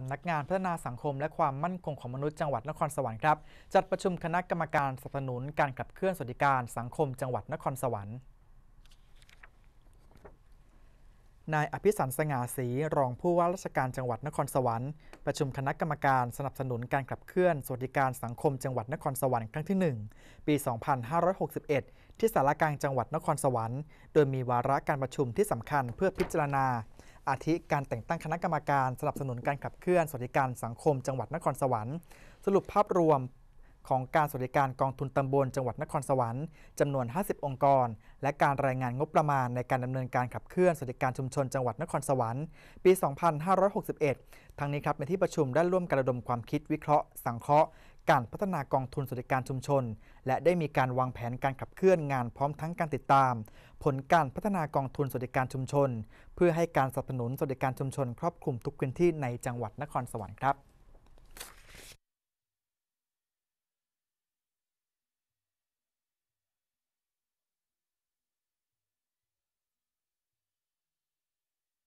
สำนักงานพัฒนาสังคมและความมั่นคงของมนุษย์จังหวัดนครสวรรค์ครับจัดประชุมคณะกรรมการสนับสนุนการขับเคลื่อนสวัสดิการสังคมจังหวัดนครสวรรค์ นายอภิสันสง่าศรีรองผู้ว่าราชการจังหวัดนครสวรรค์ ประชุมคณะกรรมการสนับสนุนการขับเคลื่อนสวัสดิการสังคมจังหวัดนครสวรรค์ครั้งที่1ปี2561ที่สารกลางจังหวัดนครสวรรค์ โดยมีวาระการประชุมที่สำคัญเพื่อพิจารณาอาทิการแต่งตั้งคณะกรรมการสนับสนุนการขับเคลื่อนสวัสดิการสังคม จังหวัดนครสวรรค์สรุปภาพรวมของการสวัสดิการกองทุนตำบลจังหวัดนครสวรรค์จำนวน 50 องค์กร และการรายงานงบประมาณ ในการดำเนินการขับเคลื่อนสวัสดิการชุมชน จังหวัดนครสวรรค์ปี 2561ทั้งนี้ครับในที่ประชุมได้ร่วมกระดมความคิดวิเคราะห์สังเคราะห์การพัฒนากองทุนสวัสดิการชุมชน และได้มีการวางแผนการขับเคลื่อนงานพร้อมทั้งการติดตาม ผลการพัฒนากองทุนสวัสดิการชุมชน เพื่อให้การสนับสนุนสวัสดิการชุมชนครอบคลุมทุกพื้นที่ในจังหวัดนครสวรรค์ครับ